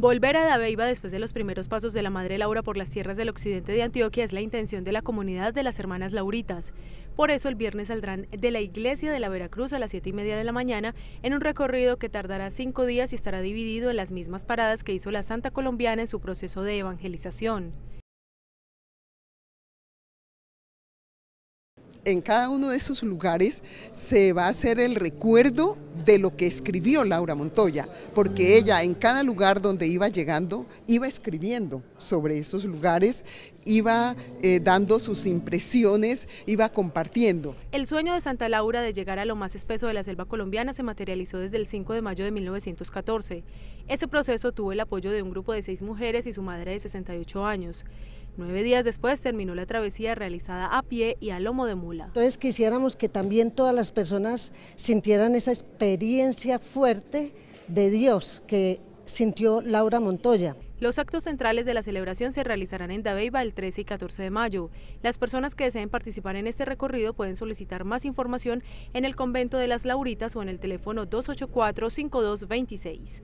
Volver a Dabeiba después de los primeros pasos de la Madre Laura por las tierras del occidente de Antioquia es la intención de la comunidad de las Hermanas Lauritas. Por eso el viernes saldrán de la iglesia de la Veracruz a las 7 y media de la mañana en un recorrido que tardará cinco días y estará dividido en las mismas paradas que hizo la Santa Colombiana en su proceso de evangelización. en cada uno de esos lugares se va a hacer el recuerdo de lo que escribió Laura Montoya, porque ella en cada lugar donde iba llegando iba escribiendo sobre esos lugares, iba eh, dando sus impresiones, iba compartiendo. El sueño de Santa Laura de llegar a lo más espeso de la selva colombiana se materializó desde el 5 de mayo de 1914. Ese proceso tuvo el apoyo de un grupo de seis mujeres y su madre de 68 años. Nueve días después terminó la travesía realizada a pie y a lomo de mula. Entonces quisiéramos que también todas las personas sintieran esa experiencia fuerte de Dios que sintió Laura Montoya. Los actos centrales de la celebración se realizarán en Dabeiba el 13 y 14 de mayo. Las personas que deseen participar en este recorrido pueden solicitar más información en el convento de las Lauritas o en el teléfono 284-5226.